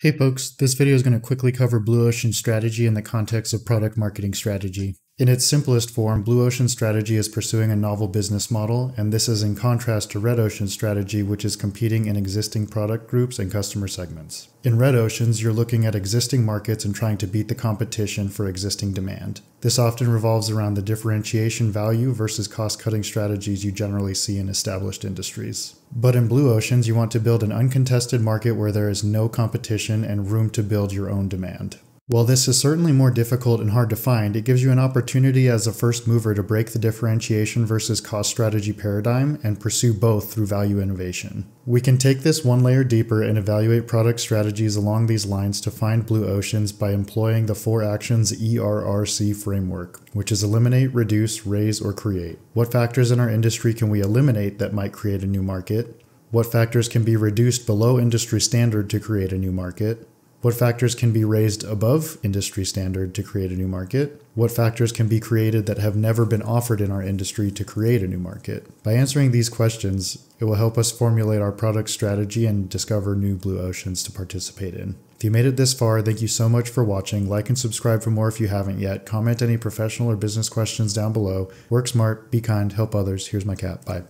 Hey folks, this video is going to quickly cover Blue Ocean strategy in the context of product marketing strategy. In its simplest form, Blue Ocean Strategy is pursuing a novel business model, and this is in contrast to Red Ocean Strategy, which is competing in existing product groups and customer segments. In Red Oceans, you're looking at existing markets and trying to beat the competition for existing demand. This often revolves around the differentiation value versus cost cutting strategies you generally see in established industries. But in Blue Oceans, you want to build an uncontested market where there is no competition and room to build your own demand. While this is certainly more difficult and hard to find, it gives you an opportunity as a first mover to break the differentiation versus cost strategy paradigm and pursue both through value innovation. We can take this one layer deeper and evaluate product strategies along these lines to find blue oceans by employing the four actions ERRC framework, which is eliminate, reduce, raise, or create. What factors in our industry can we eliminate that might create a new market? What factors can be reduced below industry standard to create a new market? What factors can be raised above industry standard to create a new market? What factors can be created that have never been offered in our industry to create a new market? By answering these questions, it will help us formulate our product strategy and discover new blue oceans to participate in. If you made it this far, thank you so much for watching. Like and subscribe for more if you haven't yet. Comment any professional or business questions down below. Work smart, be kind, help others. Here's my cat. Bye.